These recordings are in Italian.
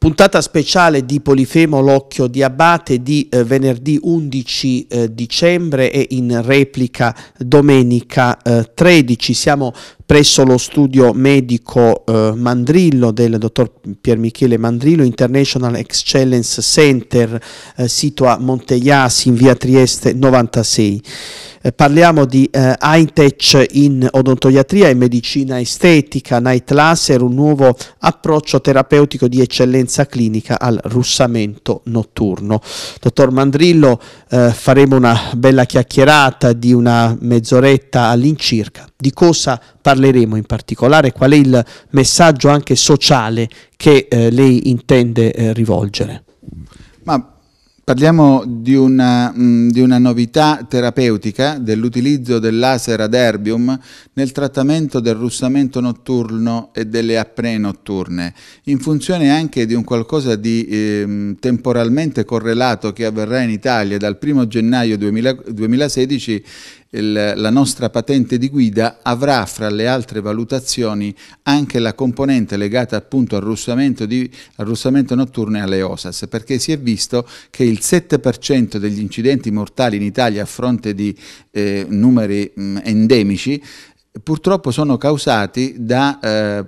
puntata speciale di Polifemo L'Occhio di Abate di eh, venerdì 11 eh, dicembre e in replica domenica eh, 13. Siamo presso lo studio medico eh, Mandrillo del dottor Pier Michele Mandrillo International Excellence Center eh, sito a Monteiasi in via Trieste 96. Eh, parliamo di eh, Hightech in odontoiatria e medicina estetica, Night Laser, un nuovo approccio terapeutico di eccellenza clinica al russamento notturno. Dottor Mandrillo, eh, faremo una bella chiacchierata di una mezz'oretta all'incirca. Di cosa parleremo in particolare? Qual è il messaggio anche sociale che eh, lei intende eh, rivolgere? Parliamo di una, mh, mm, di una novità terapeutica dell'utilizzo del laser ad erbium nel trattamento del russamento notturno e delle apnee notturne, in funzione anche di un qualcosa di eh, temporalmente correlato che avverrà in Italia dal 1 gennaio 2000, 2016 il, la nostra patente di guida avrà fra le altre valutazioni anche la componente legata appunto al russamento, di, al russamento notturno e alle OSAS, perché si è visto che il 7% degli incidenti mortali in Italia a fronte di eh, numeri mh, mm, endemici purtroppo sono causati da eh,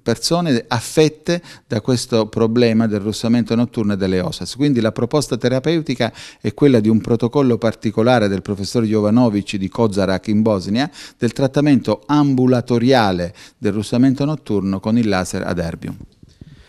persone affette da questo problema del russamento notturno e delle OSAS. Quindi la proposta terapeutica è quella di un protocollo particolare del professor Jovanovic di Kozarac in Bosnia del trattamento ambulatoriale del russamento notturno con il laser ad erbium.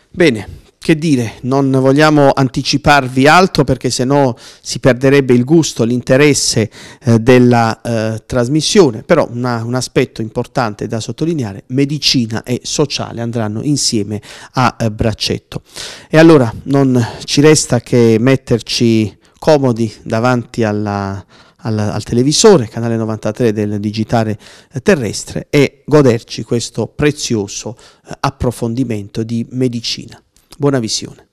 Bene, che dire, non vogliamo anticiparvi altro perché sennò si perderebbe il gusto, l'interesse eh, della eh, trasmissione, però una, un aspetto importante da sottolineare, medicina e sociale andranno insieme a eh, braccetto. E allora non ci resta che metterci comodi davanti alla, al, al, televisore, canale 93 del digitale eh, terrestre e goderci questo prezioso eh, approfondimento di medicina. Buona visione.